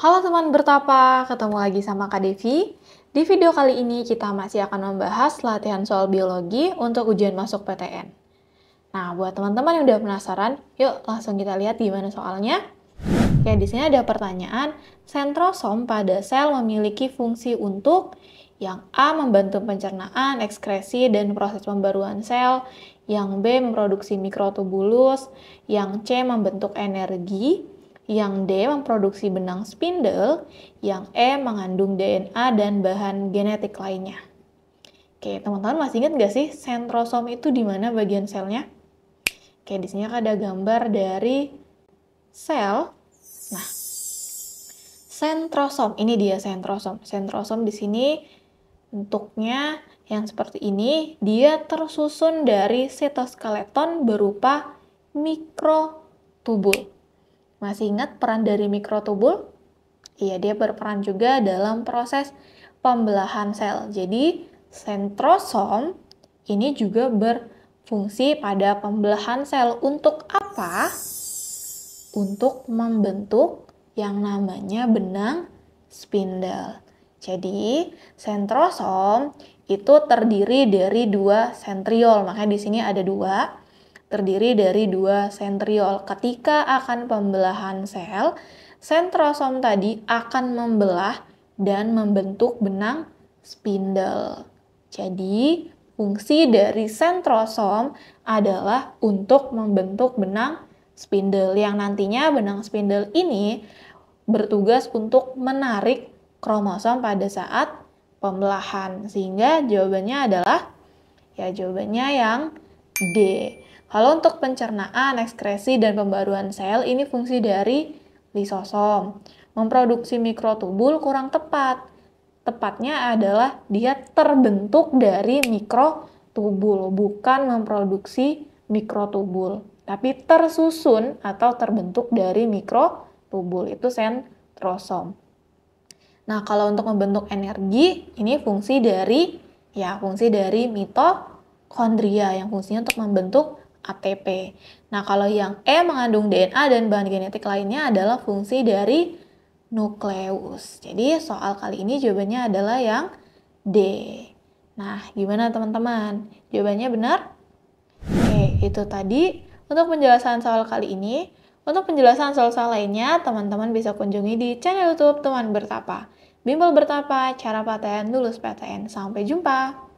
Halo teman bertapa, ketemu lagi sama Kak Devi. Di video kali ini kita masih akan membahas latihan soal biologi untuk ujian masuk PTN. Nah, buat teman-teman yang udah penasaran, yuk langsung kita lihat gimana soalnya. Ya, di sini ada pertanyaan, sentrosom pada sel memiliki fungsi untuk yang A membantu pencernaan, ekskresi, dan proses pembaruan sel, yang B memproduksi mikrotubulus, yang C membentuk energi, yang D memproduksi benang spindle, yang E mengandung DNA dan bahan genetik lainnya. Oke, teman-teman masih ingat nggak sih sentrosom itu di mana bagian selnya? Oke, di sini ada gambar dari sel. Nah, sentrosom ini dia sentrosom. Sentrosom di sini bentuknya yang seperti ini, dia tersusun dari sitoskeleton berupa mikrotubul. Masih ingat peran dari mikrotubul? Iya, dia berperan juga dalam proses pembelahan sel. Jadi, sentrosom ini juga berfungsi pada pembelahan sel untuk apa? Untuk membentuk yang namanya benang spindle. Jadi, sentrosom itu terdiri dari dua sentriol. Makanya di sini ada dua terdiri dari dua sentriol. Ketika akan pembelahan sel, sentrosom tadi akan membelah dan membentuk benang spindle. Jadi, fungsi dari sentrosom adalah untuk membentuk benang spindle yang nantinya benang spindle ini bertugas untuk menarik kromosom pada saat pembelahan. Sehingga jawabannya adalah ya jawabannya yang D. Kalau untuk pencernaan, ekskresi, dan pembaruan sel, ini fungsi dari lisosom. Memproduksi mikrotubul kurang tepat. Tepatnya adalah dia terbentuk dari mikrotubul, bukan memproduksi mikrotubul. Tapi tersusun atau terbentuk dari mikrotubul, itu sentrosom. Nah, kalau untuk membentuk energi, ini fungsi dari ya fungsi dari mitokondria kondria yang fungsinya untuk membentuk ATP. Nah, kalau yang E mengandung DNA dan bahan genetik lainnya adalah fungsi dari nukleus. Jadi, soal kali ini jawabannya adalah yang D. Nah, gimana teman-teman? Jawabannya benar? Oke, itu tadi untuk penjelasan soal kali ini. Untuk penjelasan soal-soal lainnya, teman-teman bisa kunjungi di channel YouTube Teman Bertapa. Bimbel Bertapa, cara PTN, lulus PTN. Sampai jumpa!